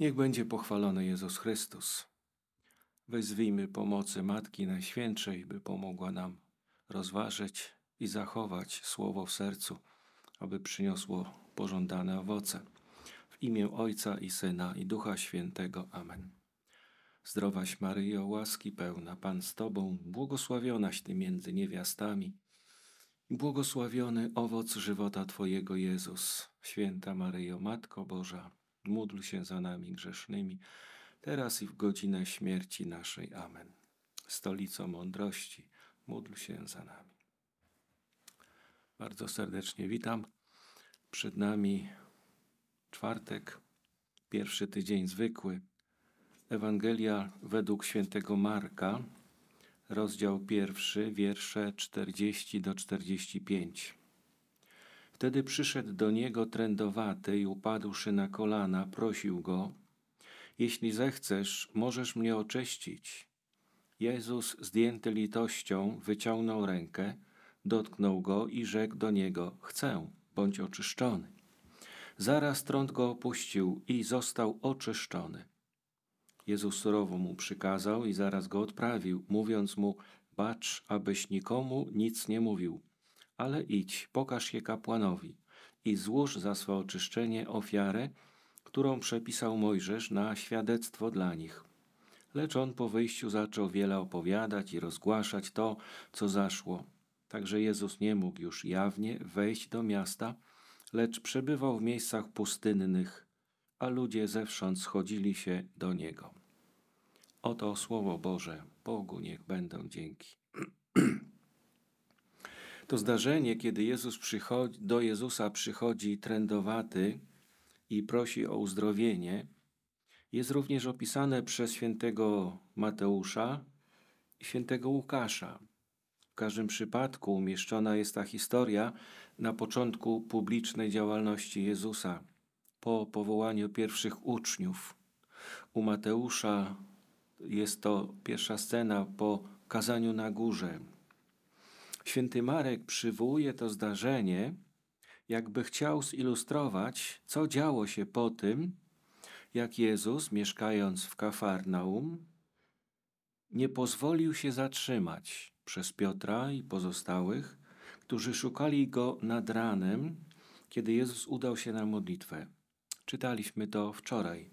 Niech będzie pochwalony Jezus Chrystus. Wezwijmy pomocy Matki Najświętszej, by pomogła nam rozważyć i zachować słowo w sercu, aby przyniosło pożądane owoce. W imię Ojca i Syna i Ducha Świętego. Amen. Zdrowaś Maryjo, łaski pełna, Pan z Tobą, błogosławionaś Ty między niewiastami i błogosławiony owoc żywota Twojego Jezus. Święta Maryjo, Matko Boża, módl się za nami grzesznymi, teraz i w godzinę śmierci naszej. Amen. Stolico mądrości, módl się za nami. Bardzo serdecznie witam. Przed nami czwartek, pierwszy tydzień zwykły. Ewangelia według świętego Marka, rozdział pierwszy, wiersze 40 do 45. Wtedy przyszedł do niego trędowaty i upadłszy na kolana, prosił go: Jeśli zechcesz, możesz mnie oczyścić. Jezus, zdjęty litością, wyciągnął rękę, dotknął go i rzekł do niego: Chcę, bądź oczyszczony. Zaraz trąd go opuścił i został oczyszczony. Jezus surowo mu przykazał i zaraz go odprawił, mówiąc mu: Bacz, abyś nikomu nic nie mówił ale idź, pokaż je kapłanowi i złóż za swe oczyszczenie ofiarę, którą przepisał Mojżesz na świadectwo dla nich. Lecz on po wyjściu zaczął wiele opowiadać i rozgłaszać to, co zaszło. Także Jezus nie mógł już jawnie wejść do miasta, lecz przebywał w miejscach pustynnych, a ludzie zewsząd schodzili się do Niego. Oto Słowo Boże, Bogu niech będą dzięki. To zdarzenie, kiedy Jezus przychodzi, do Jezusa przychodzi trędowaty i prosi o uzdrowienie, jest również opisane przez świętego Mateusza i świętego Łukasza. W każdym przypadku umieszczona jest ta historia na początku publicznej działalności Jezusa, po powołaniu pierwszych uczniów. U Mateusza jest to pierwsza scena po kazaniu na górze, Święty Marek przywołuje to zdarzenie, jakby chciał zilustrować, co działo się po tym, jak Jezus, mieszkając w Kafarnaum, nie pozwolił się zatrzymać przez Piotra i pozostałych, którzy szukali go nad ranem, kiedy Jezus udał się na modlitwę. Czytaliśmy to wczoraj.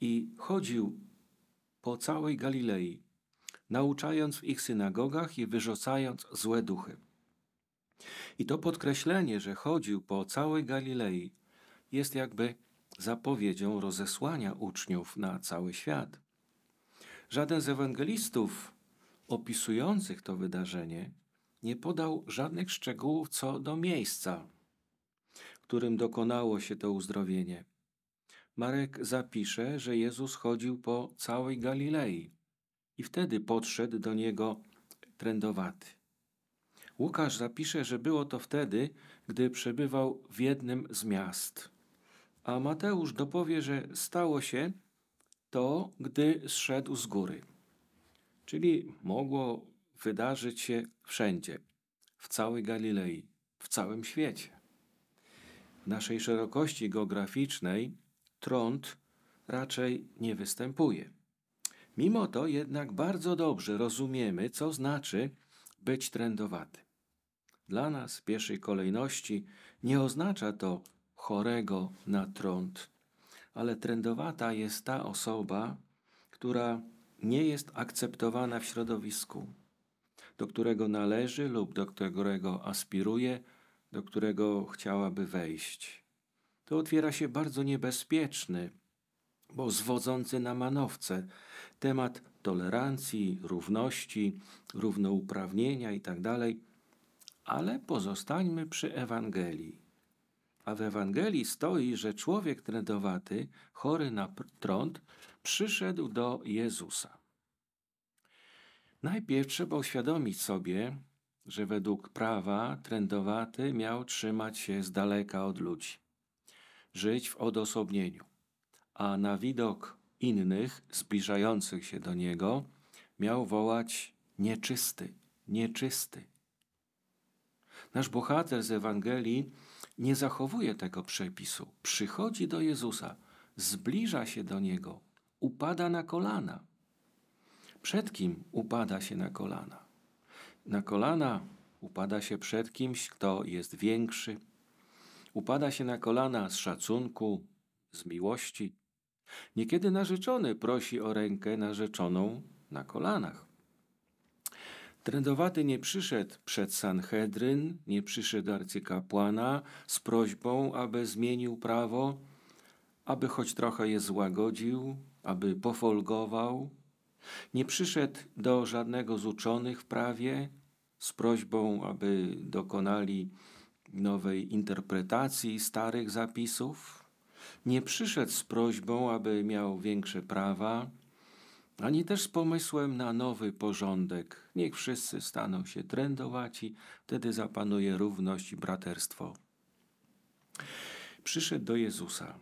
I chodził po całej Galilei, nauczając w ich synagogach i wyrzucając złe duchy. I to podkreślenie, że chodził po całej Galilei, jest jakby zapowiedzią rozesłania uczniów na cały świat. Żaden z ewangelistów opisujących to wydarzenie nie podał żadnych szczegółów co do miejsca, w którym dokonało się to uzdrowienie. Marek zapisze, że Jezus chodził po całej Galilei, i wtedy podszedł do niego trędowaty. Łukasz zapisze, że było to wtedy, gdy przebywał w jednym z miast. A Mateusz dopowie, że stało się to, gdy zszedł z góry. Czyli mogło wydarzyć się wszędzie, w całej Galilei, w całym świecie. W naszej szerokości geograficznej trąd raczej nie występuje. Mimo to jednak bardzo dobrze rozumiemy, co znaczy być trendowaty. Dla nas w pierwszej kolejności nie oznacza to chorego na trąd, ale trędowata jest ta osoba, która nie jest akceptowana w środowisku, do którego należy lub do którego aspiruje, do którego chciałaby wejść. To otwiera się bardzo niebezpieczny, bo zwodzący na manowce temat tolerancji, równości, równouprawnienia itd. Tak Ale pozostańmy przy Ewangelii. A w Ewangelii stoi, że człowiek trędowaty, chory na trąd, przyszedł do Jezusa. Najpierw trzeba uświadomić sobie, że według prawa trędowaty miał trzymać się z daleka od ludzi, żyć w odosobnieniu, a na widok innych zbliżających się do niego, miał wołać nieczysty, nieczysty. Nasz bohater z Ewangelii nie zachowuje tego przepisu. Przychodzi do Jezusa, zbliża się do niego, upada na kolana. Przed kim upada się na kolana? Na kolana upada się przed kimś, kto jest większy. Upada się na kolana z szacunku, z miłości, Niekiedy narzeczony prosi o rękę narzeczoną na kolanach. Trędowaty nie przyszedł przed Sanhedryn, nie przyszedł arcykapłana z prośbą, aby zmienił prawo, aby choć trochę je złagodził, aby pofolgował. Nie przyszedł do żadnego z uczonych w prawie z prośbą, aby dokonali nowej interpretacji starych zapisów nie przyszedł z prośbą, aby miał większe prawa, ani też z pomysłem na nowy porządek. Niech wszyscy staną się trędowaci, wtedy zapanuje równość i braterstwo. Przyszedł do Jezusa,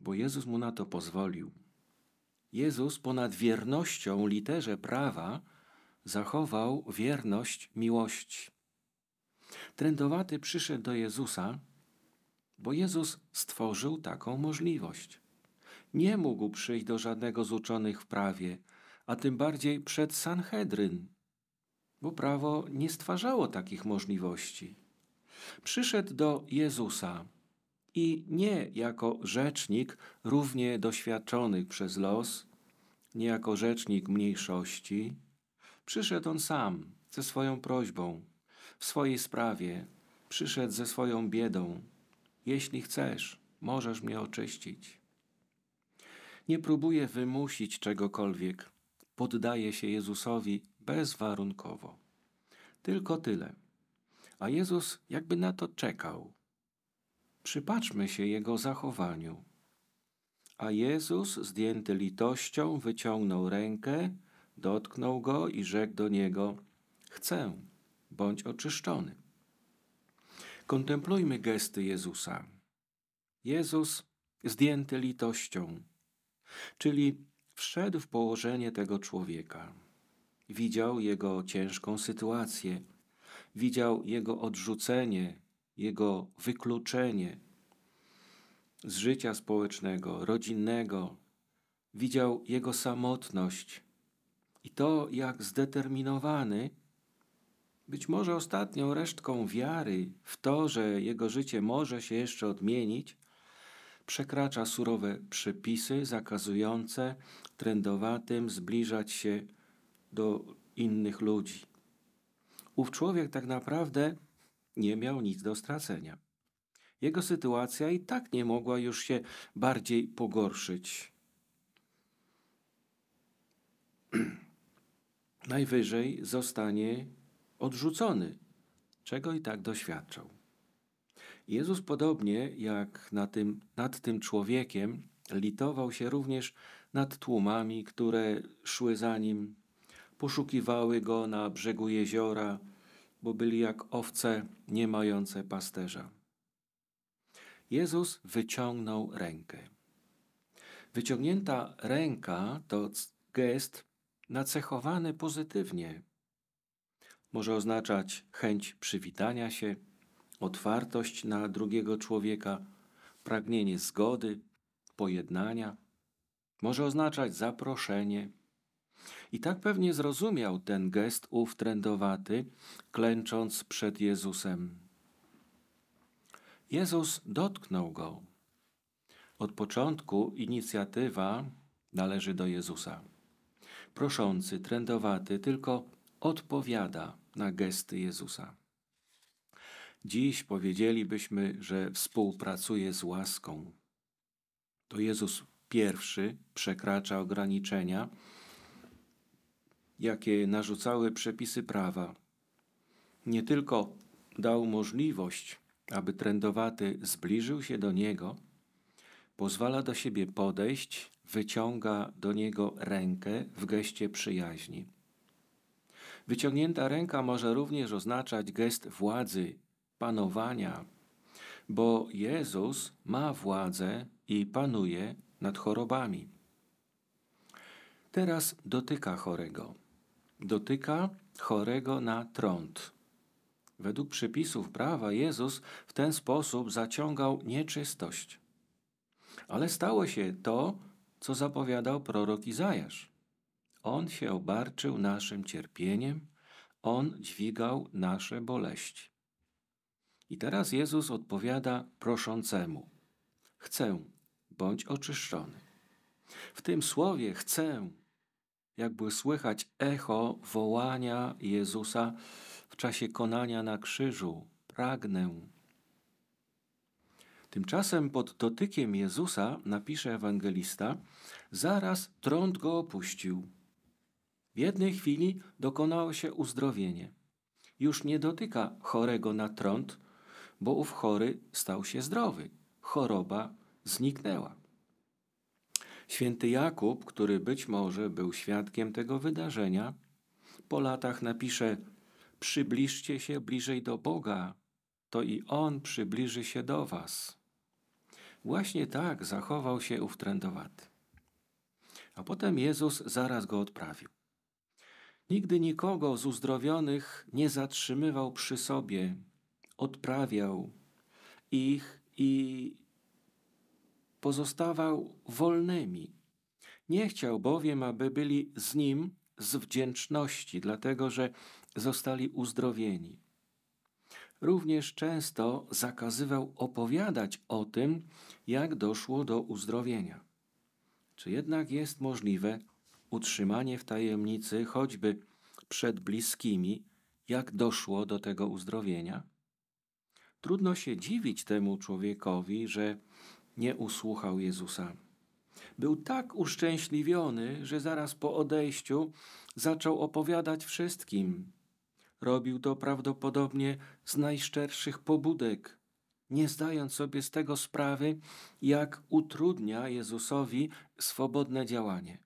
bo Jezus mu na to pozwolił. Jezus ponad wiernością literze prawa zachował wierność miłości. Trędowaty przyszedł do Jezusa, bo Jezus stworzył taką możliwość. Nie mógł przyjść do żadnego z uczonych w prawie, a tym bardziej przed Sanhedryn, bo prawo nie stwarzało takich możliwości. Przyszedł do Jezusa i nie jako rzecznik równie doświadczony przez los, nie jako rzecznik mniejszości, przyszedł on sam ze swoją prośbą, w swojej sprawie, przyszedł ze swoją biedą, jeśli chcesz, możesz mnie oczyścić. Nie próbuję wymusić czegokolwiek. Poddaję się Jezusowi bezwarunkowo. Tylko tyle. A Jezus jakby na to czekał. Przypatrzmy się Jego zachowaniu. A Jezus, zdjęty litością, wyciągnął rękę, dotknął go i rzekł do niego: Chcę, bądź oczyszczony. Kontemplujmy gesty Jezusa. Jezus zdjęty litością, czyli wszedł w położenie tego człowieka. Widział jego ciężką sytuację, widział jego odrzucenie, jego wykluczenie z życia społecznego, rodzinnego, widział jego samotność i to, jak zdeterminowany być może ostatnią resztką wiary w to, że jego życie może się jeszcze odmienić, przekracza surowe przepisy zakazujące trendowatym zbliżać się do innych ludzi. Ów człowiek tak naprawdę nie miał nic do stracenia. Jego sytuacja i tak nie mogła już się bardziej pogorszyć. Najwyżej zostanie odrzucony, czego i tak doświadczał. Jezus podobnie jak na tym, nad tym człowiekiem litował się również nad tłumami, które szły za nim, poszukiwały go na brzegu jeziora, bo byli jak owce nie mające pasterza. Jezus wyciągnął rękę. Wyciągnięta ręka to gest nacechowany pozytywnie, może oznaczać chęć przywitania się, otwartość na drugiego człowieka, pragnienie zgody, pojednania. Może oznaczać zaproszenie. I tak pewnie zrozumiał ten gest ów trendowaty, klęcząc przed Jezusem. Jezus dotknął go. Od początku inicjatywa należy do Jezusa. Proszący, trendowaty tylko odpowiada na gesty Jezusa. Dziś powiedzielibyśmy, że współpracuje z łaską. To Jezus pierwszy przekracza ograniczenia, jakie narzucały przepisy prawa. Nie tylko dał możliwość, aby trendowaty zbliżył się do niego, pozwala do siebie podejść, wyciąga do niego rękę w geście przyjaźni. Wyciągnięta ręka może również oznaczać gest władzy, panowania, bo Jezus ma władzę i panuje nad chorobami. Teraz dotyka chorego. Dotyka chorego na trąd. Według przepisów prawa Jezus w ten sposób zaciągał nieczystość. Ale stało się to, co zapowiadał prorok Izajasz. On się obarczył naszym cierpieniem, On dźwigał nasze boleści. I teraz Jezus odpowiada proszącemu: Chcę, bądź oczyszczony. W tym słowie chcę, jakby słychać echo wołania Jezusa w czasie konania na krzyżu: Pragnę. Tymczasem pod dotykiem Jezusa, napisze ewangelista, zaraz trąd go opuścił jednej chwili dokonało się uzdrowienie. Już nie dotyka chorego na trąd, bo ów chory stał się zdrowy. Choroba zniknęła. Święty Jakub, który być może był świadkiem tego wydarzenia, po latach napisze: Przybliżcie się bliżej do Boga, to i On przybliży się do Was. Właśnie tak zachował się ów trędowaty. A potem Jezus zaraz go odprawił. Nigdy nikogo z uzdrowionych nie zatrzymywał przy sobie, odprawiał ich i pozostawał wolnymi. Nie chciał bowiem, aby byli z nim z wdzięczności, dlatego że zostali uzdrowieni. Również często zakazywał opowiadać o tym, jak doszło do uzdrowienia. Czy jednak jest możliwe, utrzymanie w tajemnicy choćby przed bliskimi, jak doszło do tego uzdrowienia. Trudno się dziwić temu człowiekowi, że nie usłuchał Jezusa. Był tak uszczęśliwiony, że zaraz po odejściu zaczął opowiadać wszystkim. Robił to prawdopodobnie z najszczerszych pobudek, nie zdając sobie z tego sprawy, jak utrudnia Jezusowi swobodne działanie.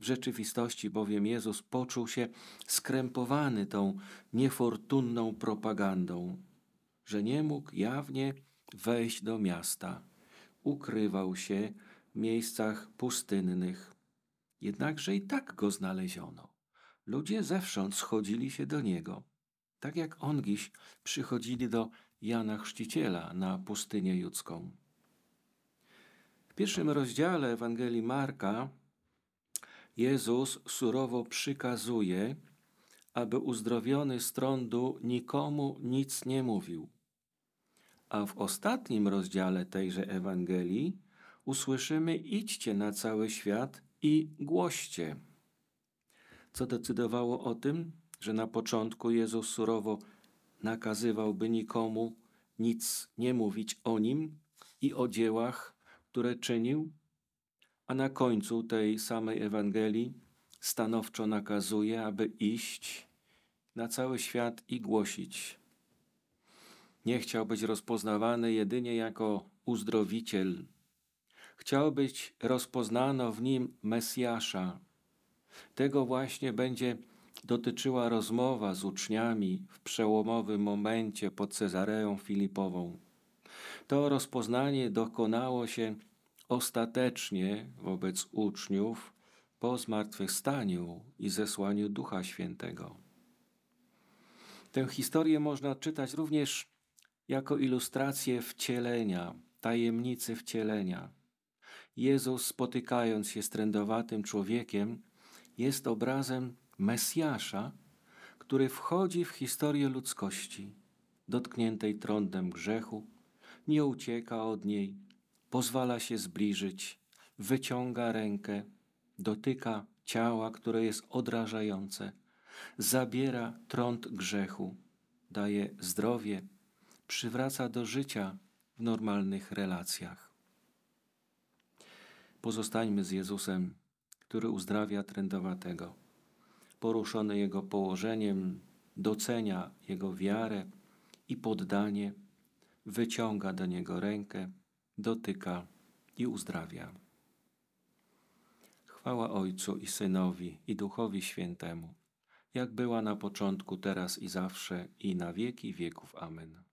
W rzeczywistości bowiem Jezus poczuł się skrępowany tą niefortunną propagandą, że nie mógł jawnie wejść do miasta. Ukrywał się w miejscach pustynnych. Jednakże i tak go znaleziono. Ludzie zewsząd schodzili się do niego. Tak jak ongiś przychodzili do Jana Chrzciciela na pustynię judzką. W pierwszym rozdziale Ewangelii Marka Jezus surowo przykazuje, aby uzdrowiony z trądu nikomu nic nie mówił. A w ostatnim rozdziale tejże Ewangelii usłyszymy: idźcie na cały świat i głoście. Co decydowało o tym, że na początku Jezus surowo nakazywał, by nikomu nic nie mówić o nim i o dziełach, które czynił? a na końcu tej samej Ewangelii stanowczo nakazuje, aby iść na cały świat i głosić. Nie chciał być rozpoznawany jedynie jako uzdrowiciel. Chciał być rozpoznano w nim Mesjasza. Tego właśnie będzie dotyczyła rozmowa z uczniami w przełomowym momencie pod Cezareą Filipową. To rozpoznanie dokonało się ostatecznie wobec uczniów po zmartwychwstaniu i zesłaniu Ducha Świętego. Tę historię można czytać również jako ilustrację wcielenia, tajemnicy wcielenia. Jezus, spotykając się z trędowatym człowiekiem, jest obrazem Mesjasza, który wchodzi w historię ludzkości, dotkniętej trądem grzechu, nie ucieka od niej, pozwala się zbliżyć, wyciąga rękę, dotyka ciała, które jest odrażające, zabiera trąd grzechu, daje zdrowie, przywraca do życia w normalnych relacjach. Pozostańmy z Jezusem, który uzdrawia trędowatego. Poruszony Jego położeniem, docenia Jego wiarę i poddanie, wyciąga do Niego rękę, dotyka i uzdrawia. Chwała Ojcu i Synowi i Duchowi Świętemu, jak była na początku, teraz i zawsze, i na wieki wieków. Amen.